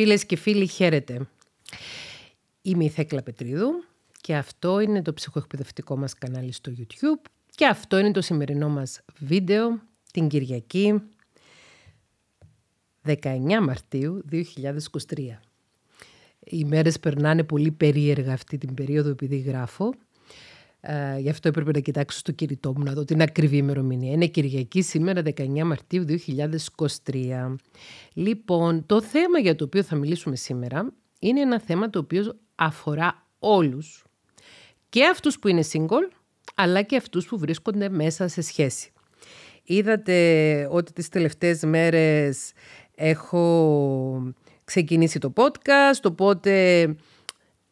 Φίλες και φίλοι, χαίρετε. Είμαι η Θέκλα Πετρίδου και αυτό είναι το ψυχοεκπαιδευτικό μας κανάλι στο YouTube και αυτό είναι το σημερινό μας βίντεο την Κυριακή 19 Μαρτίου 2023. Οι μέρες περνάνε πολύ περίεργα αυτή την περίοδο επειδή γράφω ε, γι' αυτό έπρεπε να κοιτάξω στο κινητό μου να δω την ακριβή ημερομηνία. Είναι Κυριακή σήμερα 19 Μαρτίου 2023. Λοιπόν, το θέμα για το οποίο θα μιλήσουμε σήμερα είναι ένα θέμα το οποίο αφορά όλους. Και αυτούς που είναι single, αλλά και αυτούς που βρίσκονται μέσα σε σχέση. Είδατε ότι τις τελευταίες μέρες έχω ξεκινήσει το podcast, οπότε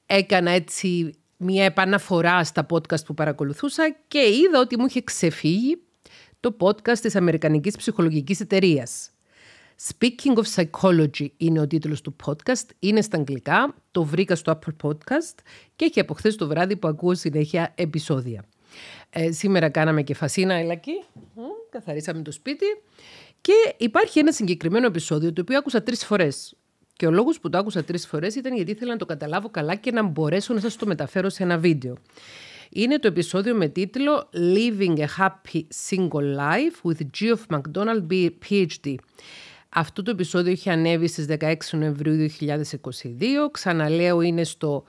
έκανα έτσι μια επαναφορά στα podcast που παρακολουθούσα και είδα ότι μου είχε ξεφύγει το podcast της Αμερικανικής Ψυχολογικής Εταιρείας. Speaking of Psychology είναι ο τίτλος του podcast, είναι στα αγγλικά, το βρήκα στο Apple Podcast και έχει από χθες το βράδυ που ακούω συνέχεια επεισόδια. Ε, σήμερα κάναμε και φασίνα ελακή, καθαρίσαμε το σπίτι και υπάρχει ένα συγκεκριμένο επεισόδιο το οποίο άκουσα τρεις φορές. Και ο λόγος που το άκουσα τρεις φορές ήταν γιατί ήθελα να το καταλάβω καλά και να μπορέσω να σας το μεταφέρω σε ένα βίντεο. Είναι το επεισόδιο με τίτλο Living a Happy Single Life with Geoff McDonald PhD. Αυτό το επεισόδιο είχε ανέβει στις 16 Νοεμβρίου 2022. Ξαναλέω είναι στο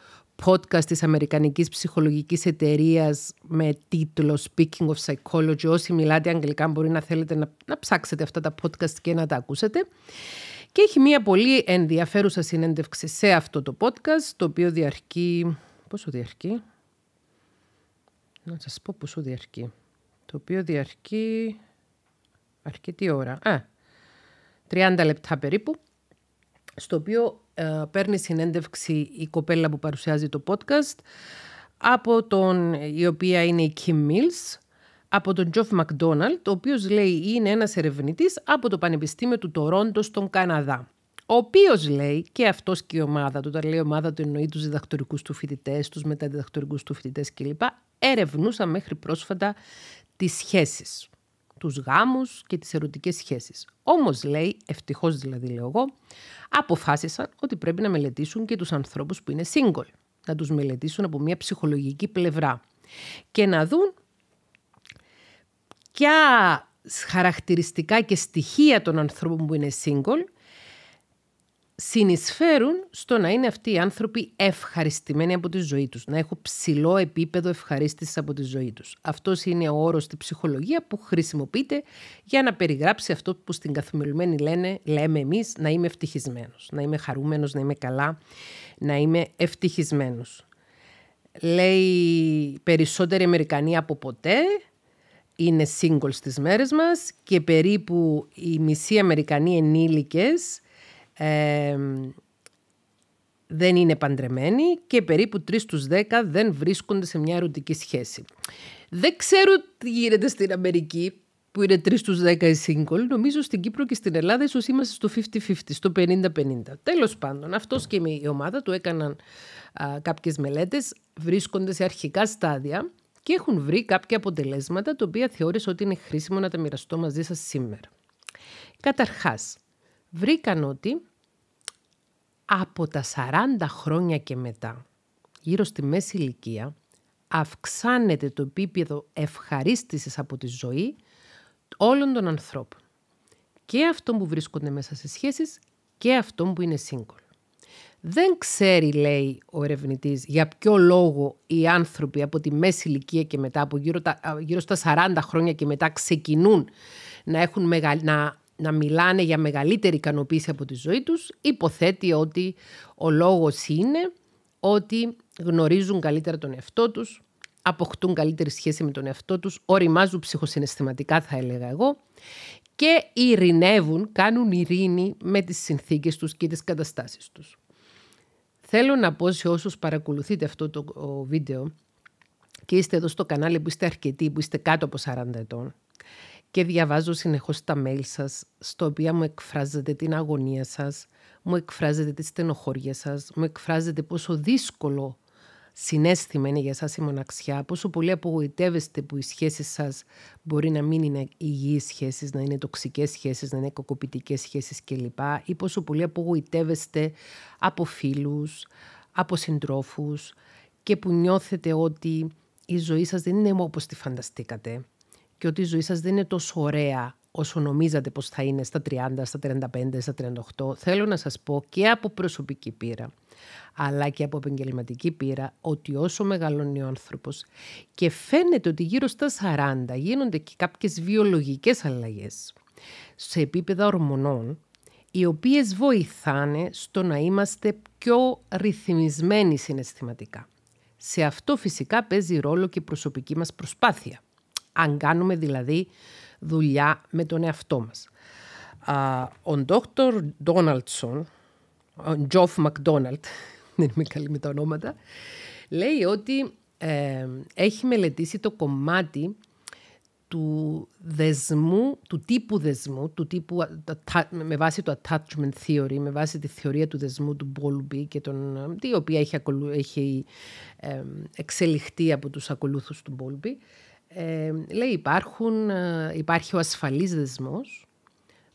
podcast της Αμερικανικής Ψυχολογικής Εταιρείας με τίτλο Speaking of Psychology. Όσοι μιλάτε αγγλικά μπορεί να θέλετε να, να ψάξετε αυτά τα podcast και να τα ακούσετε. Και έχει μία πολύ ενδιαφέρουσα συνέντευξη σε αυτό το podcast, το οποίο διαρκεί... Πόσο διαρκεί? Να σας πω πόσο διαρκεί. Το οποίο διαρκεί αρκετή ώρα. Α, 30 λεπτά περίπου. Στο οποίο ε, παίρνει συνέντευξη η κοπέλα που παρουσιάζει το podcast από τον, η οποία είναι η Kim Mills, από τον Τζοφ Μακδόναλτ, ο οποίος λέει είναι ένας ερευνητής από το Πανεπιστήμιο του Τορόντο στον Καναδά. Ο οποίος λέει και αυτός και η ομάδα του, όταν λέει ομάδα του εννοεί τους διδακτορικούς του φοιτητές, τους μεταδιδακτορικούς του φοιτητές κλπ., ερευνούσαν μέχρι πρόσφατα τις σχέσεις. Τους γάμους και τις ερωτικές σχέσεις. Όμως λέει, ευτυχώς δηλαδή λέω εγώ, αποφάσισαν ότι πρέπει να μελετήσουν και τους ανθρώπους που είναι single. Να τους μελετήσουν από μια ψυχολογική πλευρά και να δουν ποια χαρακτηριστικά και στοιχεία των ανθρώπων που είναι single συνεισφέρουν στο να είναι αυτοί οι άνθρωποι ευχαριστημένοι από τη ζωή τους, να έχουν ψηλό επίπεδο ευχαρίστησης από τη ζωή τους. Αυτός είναι ο όρος στη ψυχολογία που χρησιμοποιείται για να περιγράψει αυτό που στην καθημερινή λένε, λέμε εμείς, να είμαι ευτυχισμένος, να είμαι χαρούμενος, να είμαι καλά, να είμαι ευτυχισμένος. Λέει περισσότεροι Αμερικανοί από ποτέ είναι single στις μέρες μας και περίπου οι μισοί Αμερικανοί ενήλικες δεν είναι παντρεμένοι και περίπου 3 στους 10 δεν βρίσκονται σε μια ερωτική σχέση. Δεν ξέρω τι γίνεται στην Αμερική που είναι 3 στους 10 οι single. Νομίζω στην Κύπρο και στην Ελλάδα ίσως είμαστε στο 50-50, στο 50-50. Τέλος πάντων, αυτός και η ομάδα του έκαναν α, κάποιες μελέτες, βρίσκονται σε αρχικά στάδια και έχουν βρει κάποια αποτελέσματα τα οποία θεώρησα ότι είναι χρήσιμο να τα μοιραστώ μαζί σας σήμερα. Καταρχάς, βρήκαν ότι από τα 40 χρόνια και μετά, γύρω στη μέση ηλικία, αυξάνεται το επίπεδο ευχαρίστησης από τη ζωή όλων των ανθρώπων. Και αυτών που βρίσκονται μέσα σε σχέσεις και αυτών που είναι σύγκολο. Δεν ξέρει, λέει ο ερευνητής, για ποιο λόγο οι άνθρωποι από τη μέση ηλικία και μετά, από γύρω, τα, γύρω στα 40 χρόνια και μετά, ξεκινούν να, έχουν μεγα, να, να μιλάνε για μεγαλύτερη ικανοποίηση από τη ζωή τους. Υποθέτει ότι ο λόγος είναι ότι γνωρίζουν καλύτερα τον εαυτό τους, αποκτούν καλύτερη σχέση με τον εαυτό τους, οριμάζουν ψυχοσυναισθηματικά θα έλεγα εγώ και ειρηνεύουν, κάνουν ειρήνη με τις συνθήκες τους και τις καταστάσεις τους. Θέλω να πω σε όσους παρακολουθείτε αυτό το βίντεο και είστε εδώ στο κανάλι που είστε αρκετοί, που είστε κάτω από 40 ετών και διαβάζω συνεχώς τα mail σας, στο οποία μου εκφράζετε την αγωνία σας, μου εκφράζετε τη στενοχώρια σας, μου εκφράζετε πόσο δύσκολο συνέστημα για εσάς η μοναξιά, πόσο πολύ απογοητεύεστε που οι σχέσεις σας μπορεί να μην είναι υγιείς σχέσεις, να είναι τοξικές σχέσεις, να είναι κοκοπιτικές σχέσεις κλπ. Ή πόσο πολύ απογοητεύεστε από φίλους, από συντρόφους και που νιώθετε ότι η ζωή σας δεν είναι όπως τη φανταστήκατε και ότι η ζωή σας δεν είναι τόσο ωραία όσο νομίζατε πως θα είναι στα 30, στα 35, στα 38. Θέλω να σας πω και από προσωπική πείρα αλλά και από επαγγελματική πείρα ότι όσο μεγαλώνει ο άνθρωπος και φαίνεται ότι γύρω στα 40 γίνονται και κάποιες βιολογικές αλλαγές σε επίπεδα ορμονών οι οποίες βοηθάνε στο να είμαστε πιο ρυθμισμένοι συναισθηματικά. Σε αυτό φυσικά παίζει ρόλο και η προσωπική μας προσπάθεια. Αν κάνουμε δηλαδή δουλειά με τον εαυτό μας. Ο Dr. Ντόναλτσον Τζοφ Μακδόναλτ, δεν είμαι καλή με τα ονόματα, λέει ότι ε, έχει μελετήσει το κομμάτι του δεσμού, του τύπου δεσμού, του τύπου, με βάση το attachment theory, με βάση τη θεωρία του δεσμού του Bowlby και τον, ε, η οποία έχει, έχει ε, εξελιχθεί από τους ακολούθους του Bowlby, λέει υπάρχουν, υπάρχει ο ασφαλής δεσμός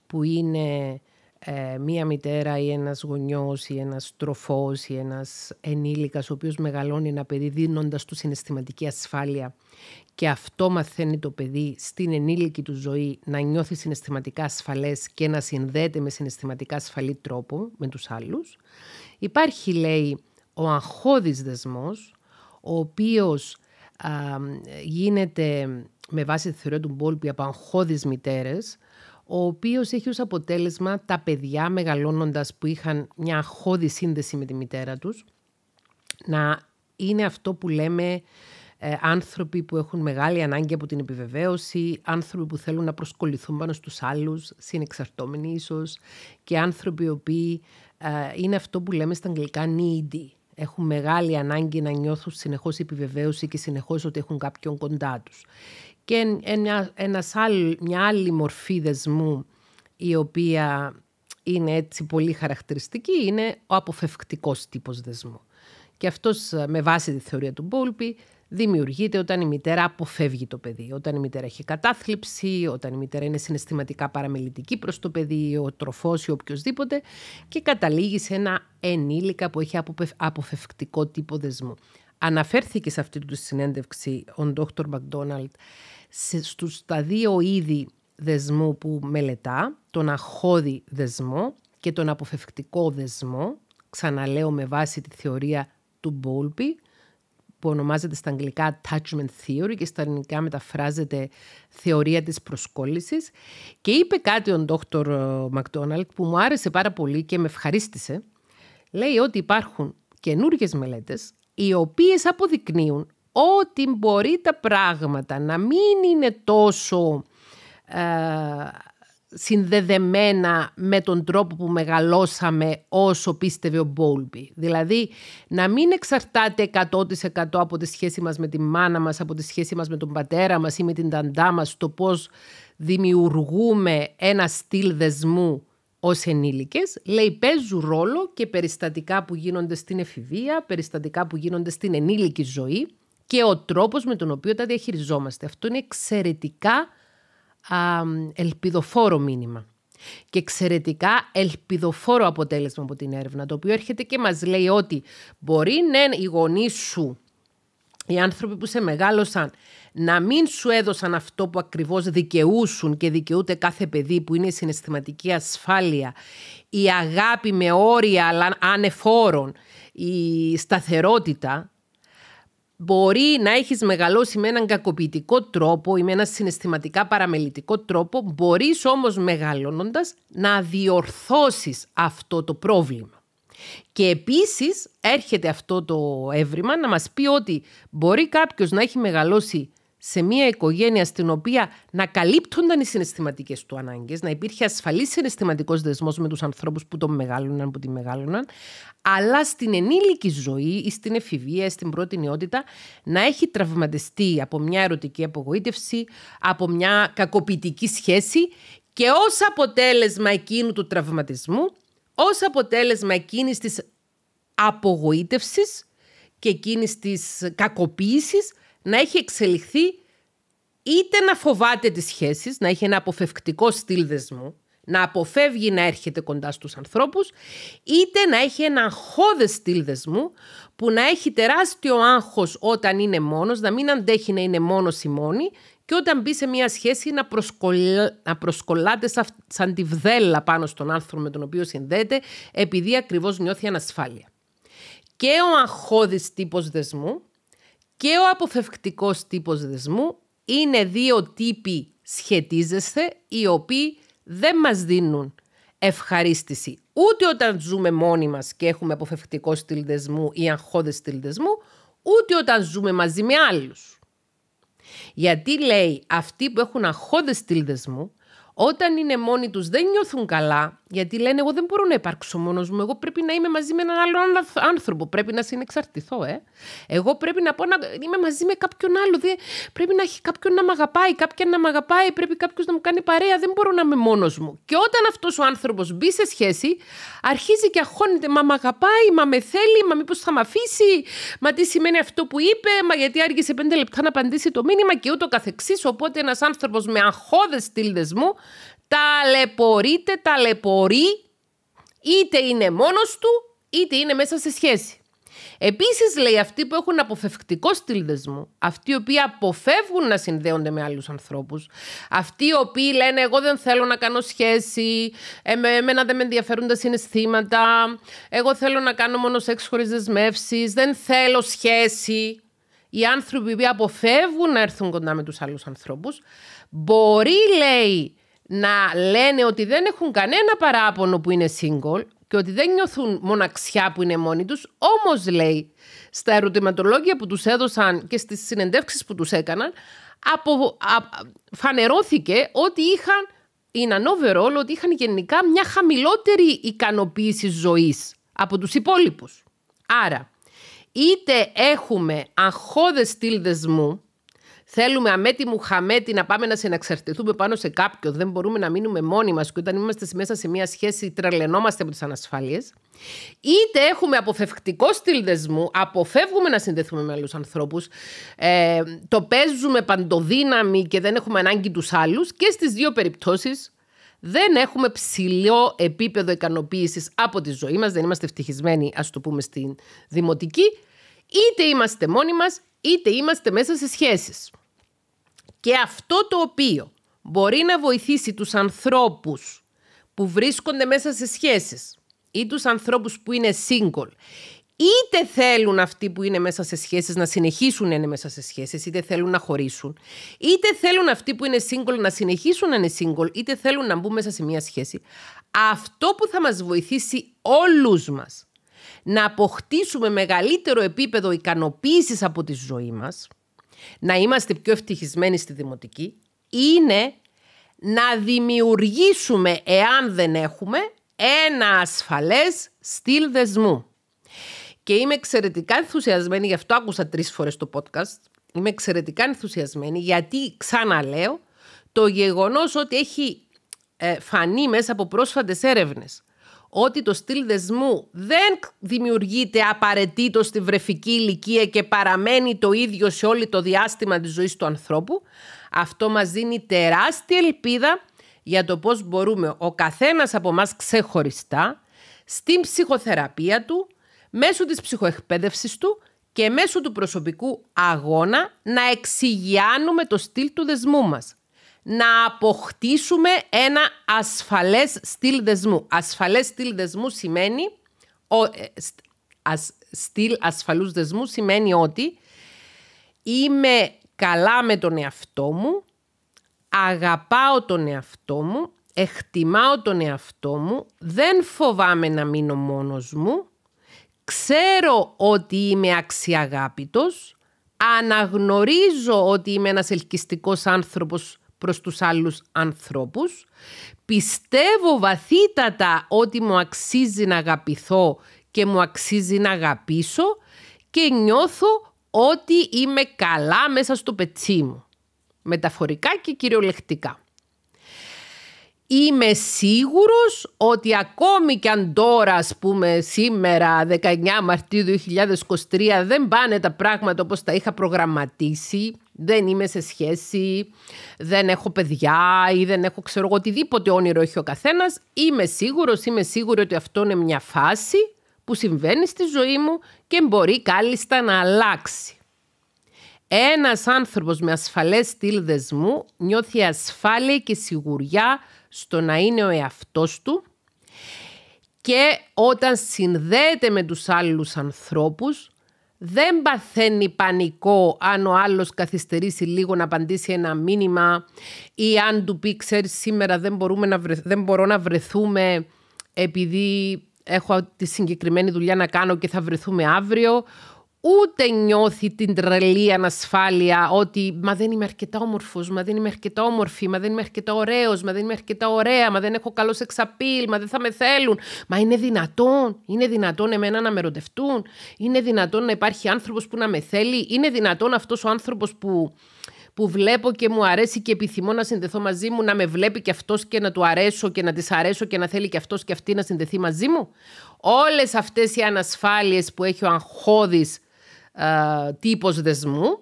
που είναι ε, μία μητέρα ή ένας γονιός ή ένας τροφός ή ένας ενήλικας ο οποίος μεγαλώνει ένα παιδί δίνοντας του συναισθηματική ασφάλεια και αυτό μαθαίνει το παιδί στην ενήλικη του ζωή να νιώθει συναισθηματικά ασφαλές και να συνδέεται με συναισθηματικά ασφαλή τρόπο με τους άλλους. Υπάρχει λέει ο αγχώδης δεσμός ο οποίος γίνεται με βάση τη θεωρία του Μπόλπη από αγχώδεις μητέρες ο οποίος έχει ως αποτέλεσμα τα παιδιά μεγαλώνοντας που είχαν μια αχώδη σύνδεση με τη μητέρα τους, να είναι αυτό που λέμε ε, άνθρωποι που έχουν μεγάλη ανάγκη από την επιβεβαίωση, άνθρωποι που θέλουν να προσκοληθούν πάνω στους άλλους, συνεξαρτώμενοι ίσως, και άνθρωποι οι οποίοι ε, είναι αυτό που λέμε στα αγγλικά needy. Έχουν μεγάλη ανάγκη να νιώθουν συνεχώς επιβεβαίωση και συνεχώς ότι έχουν κάποιον κοντά τους και ένα, ένας μια άλλη μορφή δεσμού η οποία είναι έτσι πολύ χαρακτηριστική είναι ο αποφευκτικός τύπος δεσμού. Και αυτός ε, με βάση τη θεωρία του Μπόλπη δημιουργείται όταν η μητέρα αποφεύγει το παιδί, όταν η μητέρα έχει κατάθλιψη, όταν η μητέρα είναι συναισθηματικά παραμελητική προς το παιδί, ο τροφός ή οποιοδήποτε και καταλήγει σε ένα ενήλικα που έχει αποφευκτικό τύπο δεσμού αναφέρθηκε σε αυτή τη συνέντευξη ο Δόκτωρ Μακδόναλτ στους τα δύο είδη δεσμού που μελετά, τον αχώδη δεσμό και τον αποφευκτικό δεσμό, ξαναλέω με βάση τη θεωρία του Μπόλπη, που ονομάζεται στα αγγλικά attachment theory και στα ελληνικά μεταφράζεται θεωρία της προσκόλλησης. Και είπε κάτι ο Δόκτωρ ε, Μακδόναλτ που μου άρεσε πάρα πολύ και με ευχαρίστησε. Λέει ότι υπάρχουν καινούργιες μελέτες οι οποίες αποδεικνύουν ότι μπορεί τα πράγματα να μην είναι τόσο ε, συνδεδεμένα με τον τρόπο που μεγαλώσαμε όσο πίστευε ο Μπόλμπι. Δηλαδή να μην εξαρτάται 100% από τη σχέση μας με τη μάνα μας, από τη σχέση μας με τον πατέρα μας ή με την ταντά μας, το πώς δημιουργούμε ένα στυλ δεσμού ως ενήλικες, λέει παίζουν ρόλο και περιστατικά που γίνονται στην εφηβεία, περιστατικά που γίνονται στην ενήλικη ζωή και ο τρόπος με τον οποίο τα διαχειριζόμαστε. Αυτό είναι εξαιρετικά ελπιδοφόρο μήνυμα και εξαιρετικά ελπιδοφόρο αποτέλεσμα από την έρευνα, το οποίο έρχεται και μας λέει ότι μπορεί ναι οι γονείς σου, οι άνθρωποι που σε μεγάλωσαν, να μην σου έδωσαν αυτό που ακριβώς δικαιούσουν και δικαιούται κάθε παιδί που είναι η συναισθηματική ασφάλεια, η αγάπη με όρια αλλά ανεφόρων, η σταθερότητα, μπορεί να έχεις μεγαλώσει με έναν κακοποιητικό τρόπο ή με έναν συναισθηματικά παραμελητικό τρόπο, μπορείς όμως μεγαλώνοντας να διορθώσεις αυτό το πρόβλημα. Και επίσης έρχεται αυτό το έβριμα να μας πει ότι μπορεί κάποιος να έχει μεγαλώσει σε μια οικογένεια στην οποία να καλύπτονταν οι συναισθηματικές του ανάγκες, να υπήρχε ασφαλής συναισθηματικός δεσμός με τους ανθρώπους που τον μεγάλωναν, που τη μεγάλωναν, αλλά στην ενήλικη ζωή ή στην εφηβεία στην πρώτη νιότητα να έχει τραυματιστεί από μια ερωτική απογοήτευση, από μια κακοποιητική σχέση και ως αποτέλεσμα εκείνου του τραυματισμού, ως αποτέλεσμα εκείνης της απογοήτευσης και εκείνης της κακοποίησης, να έχει εξελιχθεί είτε να φοβάται τις σχέσεις, να έχει ένα αποφευκτικό στυλ δεσμού, να αποφεύγει να έρχεται κοντά στους ανθρώπους, είτε να έχει ένα αγχώδες στυλ δεσμού που να έχει τεράστιο άγχος όταν είναι μόνος, να μην αντέχει να είναι μόνος ή μόνη και όταν μπει σε μια σχέση να, προσκολα... να προσκολάται σαν τη βδέλα πάνω στον άνθρωπο με τον οποίο συνδέεται επειδή ακριβώς νιώθει ανασφάλεια. Και ο αγχώδης τύπος δεσμού και ο αποφευκτικός τύπος δεσμού είναι δύο τύποι σχετίζεσθε οι οποίοι δεν μας δίνουν ευχαρίστηση. Ούτε όταν ζούμε μόνοι μας και έχουμε αποφευκτικό στυλ δεσμού ή αγχώδες στυλ δεσμού, ούτε όταν ζούμε μαζί με άλλους. Γιατί λέει αυτοί που έχουν αγχώδες στυλ δεσμού όταν είναι μόνοι τους, δεν νιώθουν καλά, γιατί λένε: Εγώ δεν μπορώ να υπάρξω μόνος μου. Εγώ πρέπει να είμαι μαζί με έναν άλλο άνθρωπο. Πρέπει να συνεξαρτηθώ, ε. Εγώ πρέπει να πω να είμαι μαζί με κάποιον άλλο. Πρέπει να έχει κάποιον να με αγαπάει, κάποιον να με αγαπάει. Πρέπει κάποιος να μου κάνει παρέα. Δεν μπορώ να είμαι μόνος μου. Και όταν αυτός ο άνθρωπος μπει σε σχέση, αρχίζει και αγχώνεται: Μα με αγαπάει, μα με θέλει, μα μήπως θα με αφήσει, μα τι σημαίνει αυτό που είπε, μα γιατί άργησε πέντε λεπτά να απαντήσει το μήνυμα και ούτω καθεξής. Οπότε ένας άνθρωπος με αγχώδες τίλδε μου ταλαιπωρείται, ταλαιπωρεί, είτε είναι μόνος του, είτε είναι μέσα σε σχέση. Επίσης, λέει, αυτοί που έχουν αποφευκτικό στυλ δεσμού, αυτοί οι οποίοι αποφεύγουν να συνδέονται με άλλους ανθρώπους, αυτοί οι οποίοι λένε εγώ δεν θέλω να κάνω σχέση, εμένα δεν με ενδιαφέρουν τα συναισθήματα, εγώ θέλω να κάνω μόνο σεξ χωρίς δεσμεύσεις, δεν θέλω σχέση. Οι άνθρωποι που αποφεύγουν να έρθουν κοντά με τους άλλους ανθρώπους, μπορεί, λέει, να λένε ότι δεν έχουν κανένα παράπονο που είναι single και ότι δεν νιώθουν μοναξιά που είναι μόνοι τους. Όμως λέει στα ερωτηματολόγια που τους έδωσαν και στις συνεντεύξεις που τους έκαναν απο, φανερώθηκε ότι είχαν είναι overall ότι είχαν γενικά μια χαμηλότερη ικανοποίηση ζωής από τους υπόλοιπους. Άρα, είτε έχουμε αγχώδες στυλ δεσμού, Θέλουμε αμέτη μου χαμέτη να πάμε να συναξαρτηθούμε πάνω σε κάποιον. Δεν μπορούμε να μείνουμε μόνοι μας. Και όταν είμαστε μέσα σε μια σχέση, τρελαινόμαστε από τις ανασφάλειες. Είτε έχουμε αποφευκτικό στυλ δεσμού, αποφεύγουμε να συνδεθούμε με άλλους ανθρώπους, ε, το παίζουμε παντοδύναμη και δεν έχουμε ανάγκη τους άλλους. Και στις δύο περιπτώσεις δεν έχουμε ψηλό επίπεδο ικανοποίησης από τη ζωή μας. Δεν είμαστε ευτυχισμένοι, ας το πούμε, στην δημοτική. Είτε είμαστε μόνοι μας, είτε είμαστε μέσα σε σχέσεις. Και αυτό το οποίο μπορεί να βοηθήσει τους ανθρώπους που βρίσκονται μέσα σε σχέσεις ή τους ανθρώπους που είναι single είτε θέλουν αυτοί που είναι μέσα σε σχέσεις να συνεχίσουν να είναι μέσα σε σχέσεις, είτε θέλουν να χωρίσουν, είτε θέλουν αυτοί που είναι single να συνεχίσουν να είναι single, είτε θέλουν να μπουν μέσα σε μια σχέση. Αυτό που θα μας βοηθήσει όλους μας να αποκτήσουμε μεγαλύτερο επίπεδο ικανοποίησης από τη ζωή μας, να είμαστε πιο ευτυχισμένοι στη δημοτική είναι να δημιουργήσουμε, εάν δεν έχουμε, ένα ασφαλές στυλ δεσμού. Και είμαι εξαιρετικά ενθουσιασμένη, γι' αυτό άκουσα τρεις φορές το podcast, είμαι εξαιρετικά ενθουσιασμένη γιατί ξαναλέω το γεγονός ότι έχει ε, φανεί μέσα από πρόσφατες έρευνες ότι το στυλ δεσμού δεν δημιουργείται απαραίτητος στη βρεφική ηλικία και παραμένει το ίδιο σε όλη το διάστημα της ζωής του ανθρώπου, αυτό μας δίνει τεράστια ελπίδα για το πώς μπορούμε ο καθένας από μας ξεχωριστά στην ψυχοθεραπεία του, μέσω της ψυχοεκπαίδευσης του και μέσω του προσωπικού αγώνα να εξηγιάνουμε το στυλ του δεσμού μας να αποκτήσουμε ένα ασφαλές στυλ δεσμού. Ασφαλές στυλ δεσμού σημαίνει, ο, ε, στυλ ασφαλούς δεσμού σημαίνει ότι είμαι καλά με τον εαυτό μου, αγαπάω τον εαυτό μου, εκτιμάω τον εαυτό μου, δεν φοβάμαι να μείνω μόνος μου, ξέρω ότι είμαι αξιαγάπητος, αναγνωρίζω ότι είμαι ένας ελκυστικός άνθρωπος προς τους άλλους ανθρώπους. Πιστεύω βαθύτατα ότι μου αξίζει να αγαπηθώ και μου αξίζει να αγαπήσω και νιώθω ότι είμαι καλά μέσα στο πετσί μου. Μεταφορικά και κυριολεκτικά είμαι σίγουρος ότι ακόμη και αν τώρα, ας πούμε, σήμερα 19 Μαρτίου 2023 δεν πάνε τα πράγματα όπως τα είχα προγραμματίσει, δεν είμαι σε σχέση, δεν έχω παιδιά ή δεν έχω ξέρω εγώ οτιδήποτε όνειρο έχει ο καθένας, είμαι σίγουρος, είμαι σίγουρη ότι αυτό είναι μια φάση που συμβαίνει στη ζωή μου και μπορεί κάλλιστα να αλλάξει. Ένας άνθρωπος με ασφαλές στήλ δεσμού νιώθει ασφάλεια και σιγουριά στο να είναι ο εαυτός του και όταν συνδέεται με τους άλλους ανθρώπους δεν παθαίνει πανικό αν ο άλλος καθυστερήσει λίγο να απαντήσει ένα μήνυμα ή αν του πει ξέρεις σήμερα δεν, μπορούμε να δεν μπορώ να βρεθούμε επειδή έχω τη συγκεκριμένη δουλειά να κάνω και θα βρεθούμε αύριο ούτε νιώθει την τρελή ανασφάλεια ότι μα δεν είμαι αρκετά όμορφος, μα δεν είμαι αρκετά όμορφη, μα δεν είμαι αρκετά ωραίος, μα δεν είμαι αρκετά ωραία, μα δεν έχω καλό σεξαπίλ, μα δεν θα με θέλουν. Μα είναι δυνατόν, είναι δυνατόν εμένα να με ρωτευτούν, είναι δυνατόν να υπάρχει άνθρωπος που να με θέλει, είναι δυνατόν αυτός ο άνθρωπος που που βλέπω και μου αρέσει και επιθυμώ να συνδεθώ μαζί μου, να με βλέπει και αυτός και να του αρέσω και να της αρέσω και να θέλει και αυτός και αυτή να συνδεθεί μαζί μου. Όλες αυτές οι ανασφάλειες που έχει ο αγχώδης ε, τύπος δεσμού,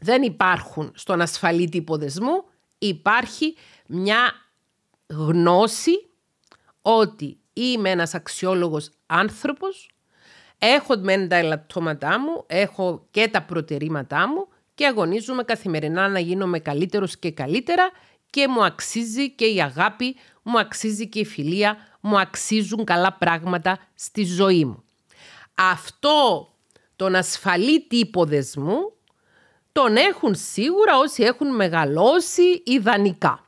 δεν υπάρχουν στον ασφαλή τύπο δεσμού, υπάρχει μια γνώση ότι είμαι ένας αξιόλογος άνθρωπος, έχω μεν τα ελαττώματά μου, έχω και τα προτερήματά μου και αγωνίζομαι καθημερινά να γίνομαι καλύτερος και καλύτερα και μου αξίζει και η αγάπη, μου αξίζει και η φιλία, μου αξίζουν καλά πράγματα στη ζωή μου. Αυτό τον ασφαλή τύπο δεσμού τον έχουν σίγουρα όσοι έχουν μεγαλώσει ιδανικά.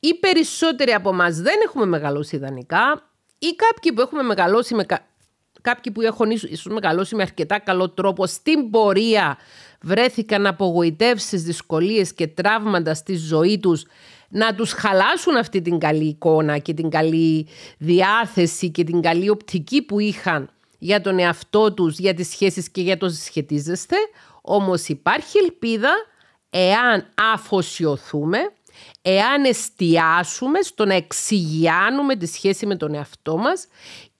Οι περισσότεροι από εμάς δεν έχουμε μεγαλώσει ιδανικά ή κάποιοι που έχουμε μεγαλώσει με κάποιοι που έχουν ίσως μεγαλώσει με αρκετά καλό τρόπο στην πορεία βρέθηκαν απογοητεύσεις, δυσκολίες και τραύματα στη ζωή τους να τους χαλάσουν αυτή την καλή εικόνα και την καλή διάθεση και την καλή οπτική που είχαν για τον εαυτό τους, για τις σχέσεις και για το συσχετίζεστε. Όμως υπάρχει ελπίδα εάν αφοσιωθούμε, εάν εστιάσουμε στο να εξηγιάνουμε τη σχέση με τον εαυτό μας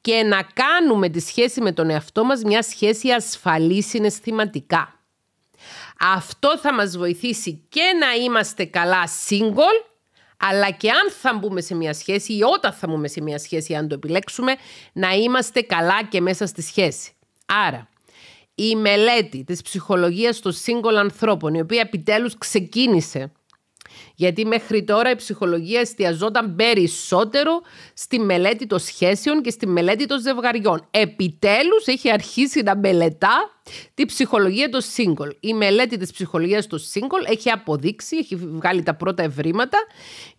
και να κάνουμε τη σχέση με τον εαυτό μας μια σχέση ασφαλή συναισθηματικά. Αυτό θα μας βοηθήσει και να είμαστε καλά single αλλά και αν θα μπούμε σε μια σχέση ή όταν θα μπούμε σε μια σχέση, αν το επιλέξουμε, να είμαστε καλά και μέσα στη σχέση. Άρα, η μελέτη της ψυχολογίας των σύγκολων ανθρώπων, η οποία επιτέλους ξεκίνησε γιατί μέχρι τώρα η ψυχολογία εστιαζόταν περισσότερο στη μελέτη των σχέσεων και στη μελέτη των ζευγαριών. Επιτέλους έχει αρχίσει να μελετά τη ψυχολογία των single. Η μελέτη της ψυχολογίας των single έχει αποδείξει, έχει βγάλει τα πρώτα ευρήματα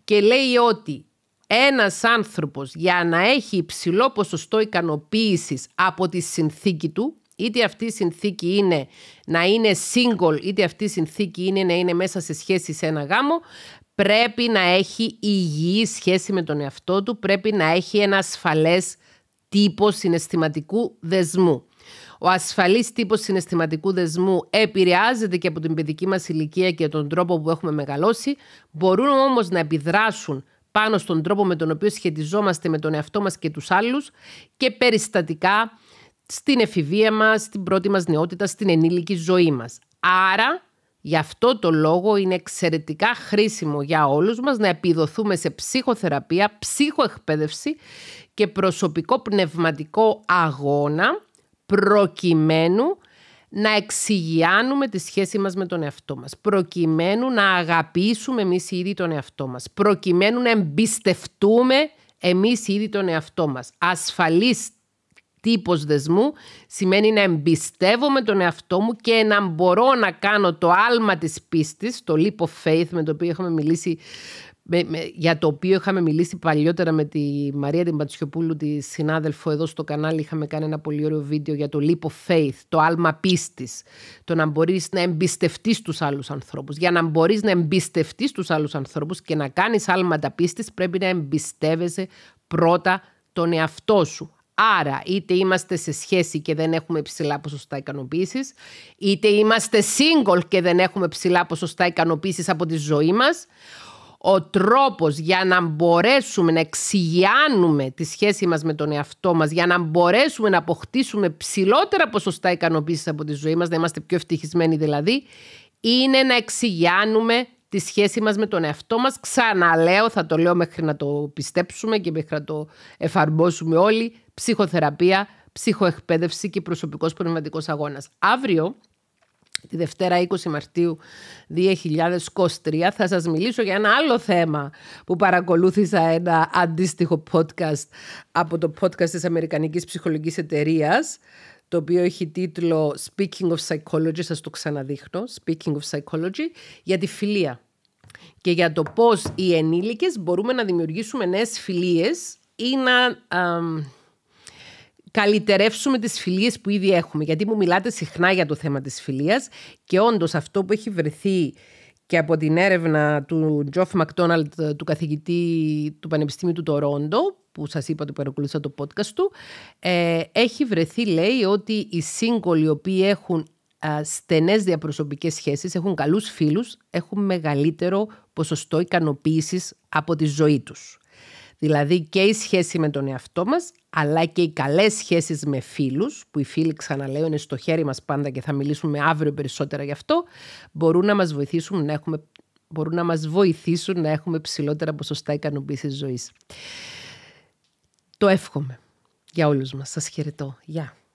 και λέει ότι ένας άνθρωπος για να έχει υψηλό ποσοστό ικανοποίησης από τη συνθήκη του Είτε αυτή η συνθήκη είναι να είναι single, είτε αυτή η συνθήκη είναι να είναι μέσα σε σχέση σε ένα γάμο, πρέπει να έχει υγιή σχέση με τον εαυτό του, πρέπει να έχει ένα ασφαλές τύπο συναισθηματικού δεσμού. Ο ασφαλής τύπος συναισθηματικού δεσμού επηρεάζεται και από την παιδική μας ηλικία και τον τρόπο που έχουμε μεγαλώσει, μπορούν όμως να επιδράσουν πάνω στον τρόπο με τον οποίο σχετιζόμαστε με τον εαυτό μας και τους άλλους και περιστατικά στην εφηβεία μας, στην πρώτη μας νεότητα, στην ενήλικη ζωή μας. Άρα, γι' αυτό το λόγο είναι εξαιρετικά χρήσιμο για όλους μας να επιδοθούμε σε ψυχοθεραπεία, ψυχοεκπαίδευση και προσωπικό πνευματικό αγώνα προκειμένου να εξηγιάνουμε τη σχέση μας με τον εαυτό μας, προκειμένου να αγαπήσουμε εμείς ήδη τον εαυτό μας, προκειμένου να εμπιστευτούμε εμείς ήδη τον εαυτό μας. Ασφαλής τύπος δεσμού σημαίνει να εμπιστεύομαι τον εαυτό μου και να μπορώ να κάνω το άλμα της πίστης, το leap of faith με το οποίο είχαμε μιλήσει με, με, για το οποίο είχαμε μιλήσει παλιότερα με τη Μαρία Τιμπατσιοπούλου, τη συνάδελφο εδώ στο κανάλι, είχαμε κάνει ένα πολύ ωραίο βίντεο για το leap of faith, το άλμα πίστης. Το να μπορείς να εμπιστευτείς τους άλλους ανθρώπους. Για να μπορείς να εμπιστευτείς τους άλλους ανθρώπους και να κάνεις άλματα πίστης, πρέπει να εμπιστεύεσαι πρώτα τον εαυτό σου. Άρα, είτε είμαστε σε σχέση και δεν έχουμε ψηλά ποσοστά ικανοποίησης, είτε είμαστε single και δεν έχουμε ψηλά ποσοστά ικανοποίησης από τη ζωή μας. Ο τρόπος για να μπορέσουμε να εξηγιάνουμε τη σχέση μας με τον εαυτό μας, για να μπορέσουμε να αποκτήσουμε ψηλότερα ποσοστά ικανοποίησης από τη ζωή μας, να είμαστε πιο ευτυχισμένοι δηλαδή, είναι να εξηγιάνουμε τη σχέση μας με τον εαυτό μας. Ξαναλέω, θα το λέω μέχρι να το πιστέψουμε και μέχρι να το εφαρμόσουμε όλοι, ψυχοθεραπεία, ψυχοεκπαίδευση και προσωπικός πνευματικός αγώνας. Αύριο, τη Δευτέρα 20 Μαρτίου 2023, θα σας μιλήσω για ένα άλλο θέμα που παρακολούθησα ένα αντίστοιχο podcast από το podcast της Αμερικανικής Ψυχολογικής Εταιρείας, το οποίο έχει τίτλο Speaking of Psychology, σας το ξαναδείχνω, Speaking of Psychology, για τη φιλία και για το πώς οι ενήλικες μπορούμε να δημιουργήσουμε νέες φιλίες ή να α, καλυτερεύσουμε τις φιλίες που ήδη έχουμε. Γιατί μου μιλάτε συχνά για το θέμα της φιλίας και όντως αυτό που έχει βρεθεί και από την έρευνα του Τζοφ Μακτόναλτ, του καθηγητή του Πανεπιστήμιου του Τορόντο, που σας είπα ότι παρακολουθήσα το podcast του, ε, έχει βρεθεί, λέει, ότι οι σύγκολοι οι οποίοι έχουν α, στενές διαπροσωπικές σχέσεις, έχουν καλούς φίλους, έχουν μεγαλύτερο ποσοστό ικανοποίησης από τη ζωή τους. Δηλαδή και η σχέση με τον εαυτό μας, αλλά και οι καλές σχέσεις με φίλους, που οι φίλοι ξαναλέω είναι στο χέρι μας πάντα και θα μιλήσουμε αύριο περισσότερα γι' αυτό, μπορούν να μας βοηθήσουν να έχουμε, μπορούν να μας βοηθήσουν να έχουμε ψηλότερα ποσοστά ικανοποίησης ζωής. Το εύχομαι για όλους μας. Σας χαιρετώ. Γεια.